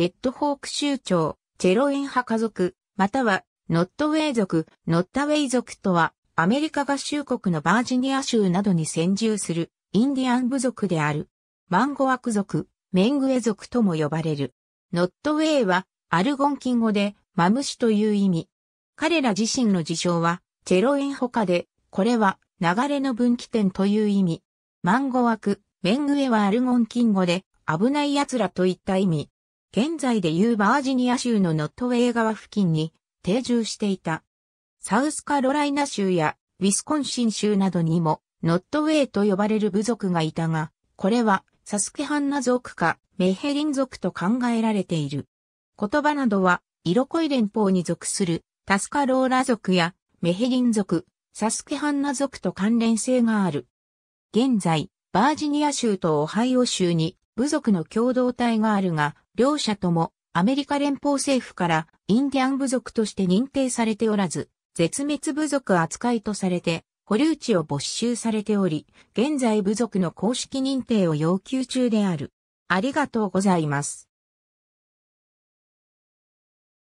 レッドホーク州長、チェロエン派家族、または、ノットウェイ族、ノッタウェイ族とは、アメリカ合衆国のバージニア州などに先住する、インディアン部族である。マンゴアク族、メングエ族とも呼ばれる。ノットウェイは、アルゴンキン語で、マムシという意味。彼ら自身の自称は、チェロエン他で、これは、流れの分岐点という意味。マンゴアク、メングエはアルゴンキン語で、危ない奴らといった意味。現在でいうバージニア州のノットウェイ川付近に定住していた。サウスカロライナ州やウィスコンシン州などにもノットウェイと呼ばれる部族がいたが、これはサスケハンナ族かメヘリン族と考えられている。言葉などは、イロコイ連邦に属するタスカローラ族やメヘリン族、サスケハンナ族と関連性がある。現在、バージニア州とオハイオ州に部族の共同体があるが、両者ともアメリカ連邦政府からインディアン部族として認定されておらず、絶滅部族扱いとされて、保留地を没収されており、現在部族の公式認定を要求中である。ありがとうございます。